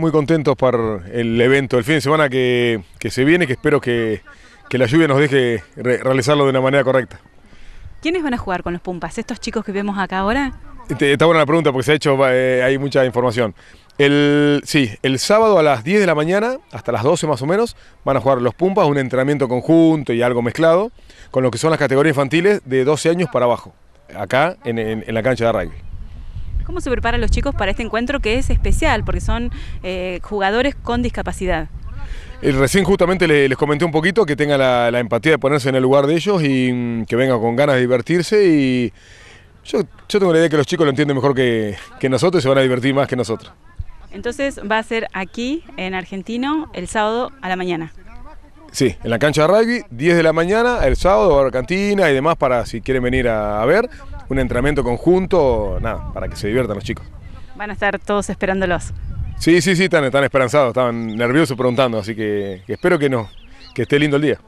muy contentos por el evento, el fin de semana que, se viene, que espero que, la lluvia nos deje realizarlo de una manera correcta. ¿Quiénes van a jugar con los Pumpas? ¿Estos chicos que vemos acá ahora? Este, está buena la pregunta porque se ha hecho, eh, hay mucha información. El, sí, el sábado a las 10 de la mañana, hasta las 12 más o menos, van a jugar los Pumpas, un entrenamiento conjunto y algo mezclado, con lo que son las categorías infantiles de 12 años para abajo, acá en, en la cancha de rugby. ¿Cómo se preparan los chicos para este encuentro que es especial porque son eh, jugadores con discapacidad? Eh, recién justamente les, comenté un poquito que tenga la, empatía de ponerse en el lugar de ellos y mm, que venga con ganas de divertirse y yo, tengo la idea que los chicos lo entienden mejor que, nosotros y se van a divertir más que nosotros. Entonces va a ser aquí en Argentino el sábado a la mañana. Sí, en la cancha de rugby, 10 de la mañana, el sábado, Argentina a cantina y demás para si quieren venir a ver un entrenamiento conjunto, nada, para que se diviertan los chicos. Van a estar todos esperándolos. Sí, sí, sí, están, están esperanzados, estaban nerviosos preguntando, así que, espero que no, que esté lindo el día.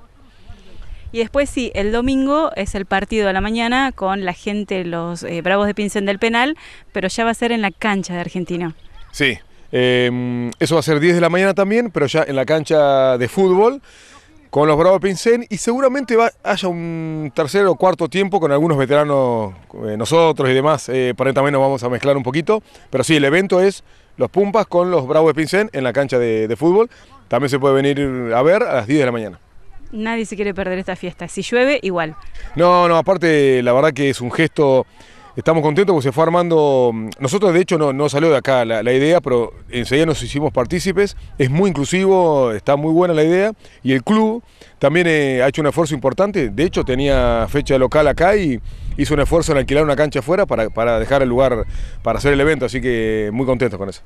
Y después sí, el domingo es el partido a la mañana con la gente, los eh, Bravos de Pincen del Penal, pero ya va a ser en la cancha de Argentina. Sí, eh, eso va a ser 10 de la mañana también, pero ya en la cancha de fútbol con los Bravos Pincén y seguramente va, haya un tercer o cuarto tiempo con algunos veteranos, eh, nosotros y demás, eh, por ahí también nos vamos a mezclar un poquito, pero sí, el evento es los Pumpas con los Bravos Pincén en la cancha de, de fútbol, también se puede venir a ver a las 10 de la mañana. Nadie se quiere perder esta fiesta, si llueve igual. No, no, aparte la verdad que es un gesto Estamos contentos porque se fue armando. Mm, nosotros, de hecho, no, salió de acá la, idea, pero enseguida nos hicimos partícipes. Es muy inclusivo, está muy buena la idea. Y el club también eh, ha hecho un esfuerzo importante. De hecho, tenía fecha local acá y hizo un esfuerzo en alquilar una cancha afuera para dejar el lugar para hacer el evento. Así que muy contentos con eso.